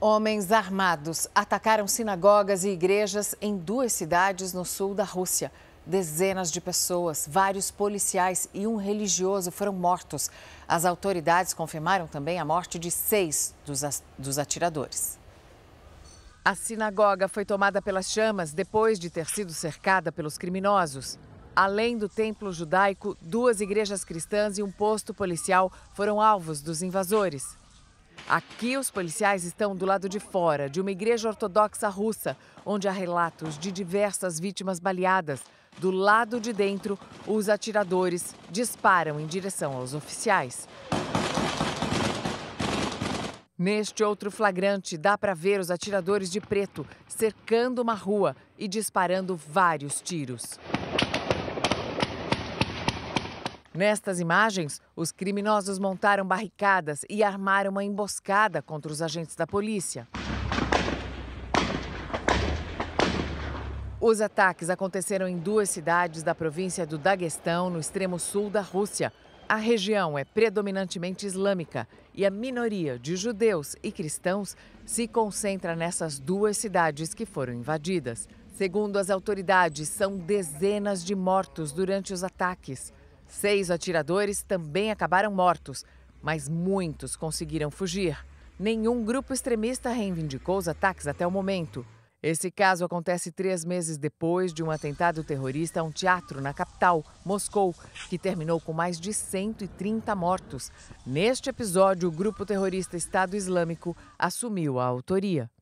Homens armados atacaram sinagogas e igrejas em duas cidades no sul da Rússia. Dezenas de pessoas, vários policiais e um religioso foram mortos. As autoridades confirmaram também a morte de seis dos, atiradores. A sinagoga foi tomada pelas chamas depois de ter sido cercada pelos criminosos. Além do templo judaico, duas igrejas cristãs e um posto policial foram alvos dos invasores. Aqui, os policiais estão do lado de fora de uma igreja ortodoxa russa, onde há relatos de diversas vítimas baleadas. Do lado de dentro, os atiradores disparam em direção aos oficiais. Neste outro flagrante, dá para ver os atiradores de preto cercando uma rua e disparando vários tiros. Nestas imagens, os criminosos montaram barricadas e armaram uma emboscada contra os agentes da polícia. Os ataques aconteceram em duas cidades da província do Daguestão, no extremo sul da Rússia. A região é predominantemente islâmica e a minoria de judeus e cristãos se concentra nessas duas cidades que foram invadidas. Segundo as autoridades, são dezenas de mortos durante os ataques. Seis atiradores também acabaram mortos, mas muitos conseguiram fugir. Nenhum grupo extremista reivindicou os ataques até o momento. Esse caso acontece três meses depois de um atentado terrorista a um teatro na capital, Moscou, que terminou com mais de 130 mortos. Neste episódio, o grupo terrorista Estado Islâmico assumiu a autoria.